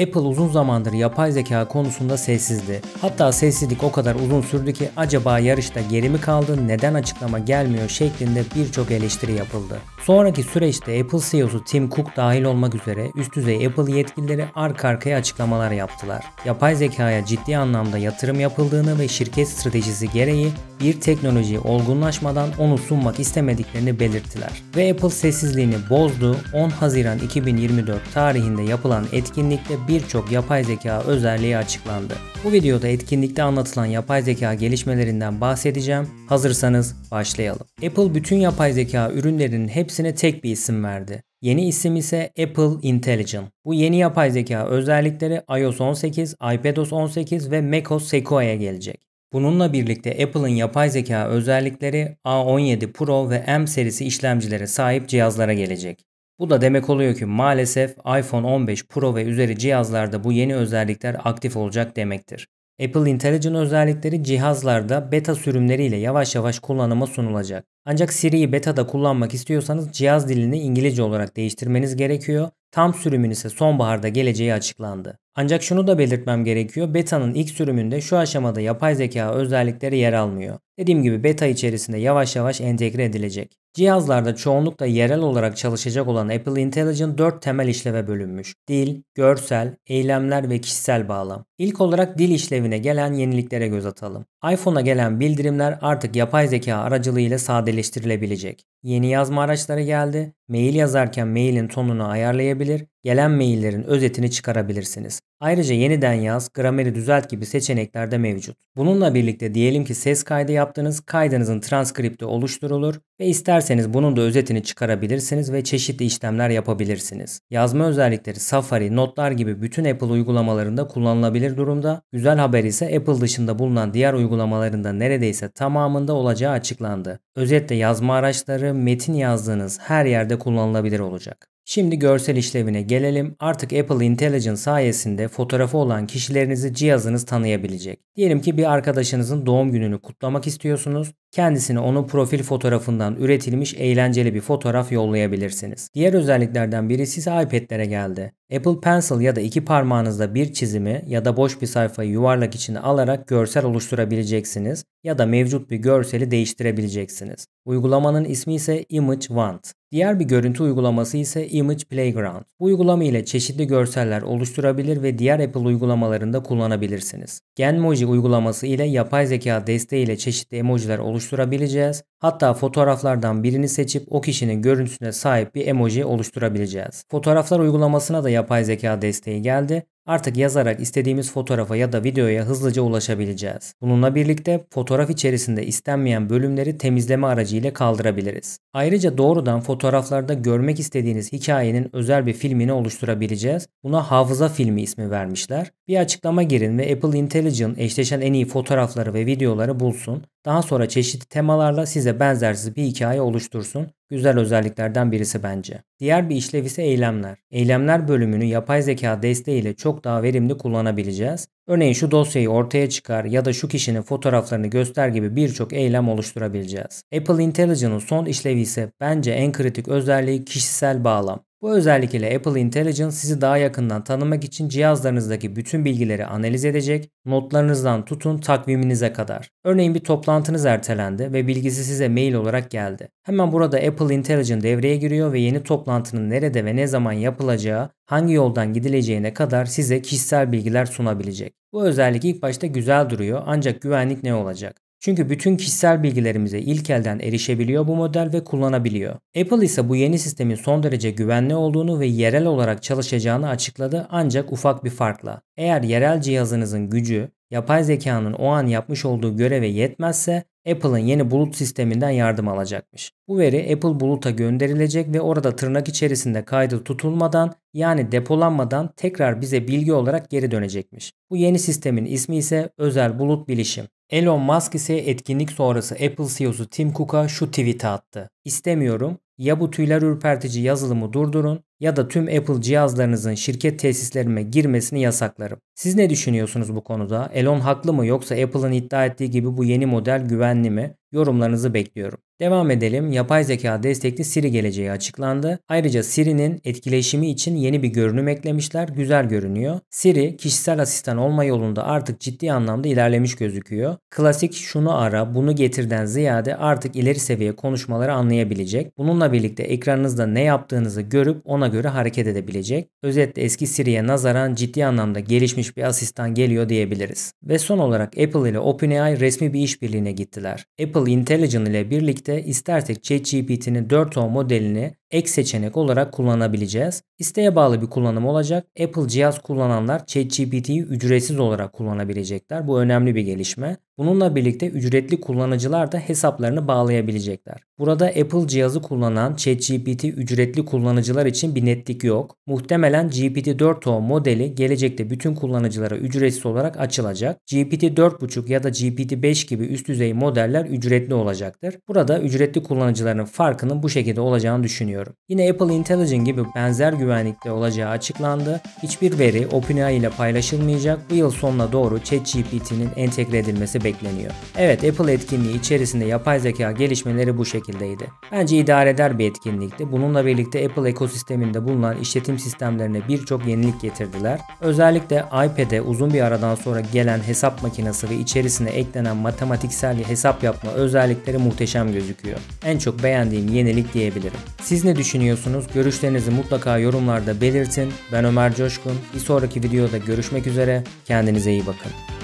Apple uzun zamandır yapay zeka konusunda sessizdi. Hatta sessizlik o kadar uzun sürdü ki acaba yarışta geri mi kaldı, neden açıklama gelmiyor şeklinde birçok eleştiri yapıldı. Sonraki süreçte Apple CEO'su Tim Cook dahil olmak üzere üst düzey Apple yetkilileri arka arkaya açıklamalar yaptılar. Yapay zekaya ciddi anlamda yatırım yapıldığını ve şirket stratejisi gereği bir teknoloji olgunlaşmadan onu sunmak istemediklerini belirttiler. Ve Apple sessizliğini bozdu. 10 Haziran 2024 tarihinde yapılan etkinlikte birçok yapay zeka özelliği açıklandı. Bu videoda etkinlikte anlatılan yapay zeka gelişmelerinden bahsedeceğim. Hazırsanız başlayalım. Apple bütün yapay zeka ürünlerinin hepsine tek bir isim verdi. Yeni isim ise Apple Intelligent. Bu yeni yapay zeka özellikleri iOS 18, iPadOS 18 ve macOS Sequoia'ya gelecek. Bununla birlikte Apple'ın yapay zeka özellikleri A17 Pro ve M serisi işlemcilere sahip cihazlara gelecek. Bu da demek oluyor ki maalesef iPhone 15 Pro ve üzeri cihazlarda bu yeni özellikler aktif olacak demektir. Apple Intelligent özellikleri cihazlarda beta sürümleriyle yavaş yavaş kullanıma sunulacak. Ancak Siri'yi beta'da kullanmak istiyorsanız cihaz dilini İngilizce olarak değiştirmeniz gerekiyor. Tam sürümün ise sonbaharda geleceği açıklandı. Ancak şunu da belirtmem gerekiyor. Beta'nın ilk sürümünde şu aşamada yapay zeka özellikleri yer almıyor. Dediğim gibi beta içerisinde yavaş yavaş entegre edilecek. Cihazlarda çoğunlukla yerel olarak çalışacak olan Apple Intelligence 4 temel işleve bölünmüş. Dil, görsel, eylemler ve kişisel bağlam. İlk olarak dil işlevine gelen yeniliklere göz atalım. iPhone'a gelen bildirimler artık yapay zeka aracılığıyla sadeleştirilebilecek. Yeni yazma araçları geldi. Mail yazarken mailin tonunu ayarlayabilir Gelen maillerin özetini çıkarabilirsiniz. Ayrıca yeniden yaz, grameri düzelt gibi seçenekler de mevcut. Bununla birlikte diyelim ki ses kaydı yaptınız, kaydınızın transkripti oluşturulur ve isterseniz bunun da özetini çıkarabilirsiniz ve çeşitli işlemler yapabilirsiniz. Yazma özellikleri Safari, Notlar gibi bütün Apple uygulamalarında kullanılabilir durumda. Güzel haber ise Apple dışında bulunan diğer uygulamalarında neredeyse tamamında olacağı açıklandı. Özetle yazma araçları metin yazdığınız her yerde kullanılabilir olacak. Şimdi görsel işlevine gelelim. Artık Apple Intelligence sayesinde fotoğrafı olan kişilerinizi cihazınız tanıyabilecek. Diyelim ki bir arkadaşınızın doğum gününü kutlamak istiyorsunuz. Kendisine onun profil fotoğrafından üretilmiş eğlenceli bir fotoğraf yollayabilirsiniz. Diğer özelliklerden birisi ise iPad'lere geldi. Apple Pencil ya da iki parmağınızda bir çizimi ya da boş bir sayfayı yuvarlak içine alarak görsel oluşturabileceksiniz ya da mevcut bir görseli değiştirebileceksiniz. Uygulamanın ismi ise Image Want. Diğer bir görüntü uygulaması ise Image Playground. Bu uygulama ile çeşitli görseller oluşturabilir ve diğer Apple uygulamalarında kullanabilirsiniz. Genmoji uygulaması ile yapay zeka desteğiyle çeşitli emojiler oluşturabileceğiz Hatta fotoğraflardan birini seçip o kişinin görüntüsüne sahip bir emoji oluşturabileceğiz. Fotoğraflar uygulamasına da yapay zeka desteği geldi. Artık yazarak istediğimiz fotoğrafa ya da videoya hızlıca ulaşabileceğiz. Bununla birlikte fotoğraf içerisinde istenmeyen bölümleri temizleme aracı ile kaldırabiliriz. Ayrıca doğrudan fotoğraflarda görmek istediğiniz hikayenin özel bir filmini oluşturabileceğiz. Buna hafıza filmi ismi vermişler. Bir açıklama girin ve Apple Intelligence eşleşen en iyi fotoğrafları ve videoları bulsun. Daha sonra çeşitli temalarla size benzersiz bir hikaye oluştursun. Güzel özelliklerden birisi bence. Diğer bir işlev ise eylemler. Eylemler bölümünü yapay zeka desteğiyle çok daha verimli kullanabileceğiz. Örneğin şu dosyayı ortaya çıkar ya da şu kişinin fotoğraflarını göster gibi birçok eylem oluşturabileceğiz. Apple Intelligence'ın son işlevi ise bence en kritik özelliği kişisel bağlam. Bu özellik ile Apple Intelligence sizi daha yakından tanımak için cihazlarınızdaki bütün bilgileri analiz edecek, notlarınızdan tutun takviminize kadar. Örneğin bir toplantınız ertelendi ve bilgisi size mail olarak geldi. Hemen burada Apple Intelligence devreye giriyor ve yeni toplantının nerede ve ne zaman yapılacağı, hangi yoldan gidileceğine kadar size kişisel bilgiler sunabilecek. Bu özellik ilk başta güzel duruyor ancak güvenlik ne olacak? Çünkü bütün kişisel bilgilerimize ilk elden erişebiliyor bu model ve kullanabiliyor. Apple ise bu yeni sistemin son derece güvenli olduğunu ve yerel olarak çalışacağını açıkladı ancak ufak bir farkla. Eğer yerel cihazınızın gücü yapay zekanın o an yapmış olduğu göreve yetmezse Apple'ın yeni bulut sisteminden yardım alacakmış. Bu veri Apple Bulut'a gönderilecek ve orada tırnak içerisinde kaydı tutulmadan yani depolanmadan tekrar bize bilgi olarak geri dönecekmiş. Bu yeni sistemin ismi ise özel bulut bilişim. Elon Musk ise etkinlik sonrası Apple CEO'su Tim Cook'a şu tweet'i attı. İstemiyorum. Ya bu tüyler ürpertici yazılımı durdurun ya da tüm Apple cihazlarınızın şirket tesislerime girmesini yasaklarım. Siz ne düşünüyorsunuz bu konuda? Elon haklı mı yoksa Apple'ın iddia ettiği gibi bu yeni model güvenli mi? Yorumlarınızı bekliyorum. Devam edelim. Yapay zeka destekli Siri geleceği açıklandı. Ayrıca Siri'nin etkileşimi için yeni bir görünüm eklemişler. Güzel görünüyor. Siri kişisel asistan olma yolunda artık ciddi anlamda ilerlemiş gözüküyor. Klasik şunu ara, bunu getirden ziyade artık ileri seviye konuşmaları anlayabilecek. Bununla birlikte ekranınızda ne yaptığınızı görüp ona göre hareket edebilecek. Özetle eski Siri'ye nazaran ciddi anlamda gelişmiş bir asistan geliyor diyebiliriz. Ve son olarak Apple ile OpenAI resmi bir işbirliğine gittiler. Apple Intelligent ile birlikte istersek ChatGPT'nin 4O modelini ek seçenek olarak kullanabileceğiz. İsteğe bağlı bir kullanım olacak. Apple cihaz kullananlar ChatGPT'yi ücretsiz olarak kullanabilecekler. Bu önemli bir gelişme. Bununla birlikte ücretli kullanıcılar da hesaplarını bağlayabilecekler. Burada Apple cihazı kullanan ChatGPT ücretli kullanıcılar için bir netlik yok. Muhtemelen GPT-4o modeli gelecekte bütün kullanıcılara ücretsiz olarak açılacak. GPT-4.5 ya da GPT-5 gibi üst düzey modeller ücretli olacaktır. Burada ücretli kullanıcıların farkının bu şekilde olacağını düşünüyorum düşünüyorum. Yine Apple Intelligence gibi benzer güvenlikte olacağı açıklandı. Hiçbir veri OpenAI ile paylaşılmayacak. Bu yıl sonuna doğru ChatGPT'nin entegre edilmesi bekleniyor. Evet Apple etkinliği içerisinde yapay zeka gelişmeleri bu şekildeydi. Bence idare eder bir etkinlikti. Bununla birlikte Apple ekosisteminde bulunan işletim sistemlerine birçok yenilik getirdiler. Özellikle iPad'e uzun bir aradan sonra gelen hesap makinesi ve içerisine eklenen matematiksel hesap yapma özellikleri muhteşem gözüküyor. En çok beğendiğim yenilik diyebilirim. Siz ne ne düşünüyorsunuz? Görüşlerinizi mutlaka yorumlarda belirtin. Ben Ömer Coşkun. Bir sonraki videoda görüşmek üzere. Kendinize iyi bakın.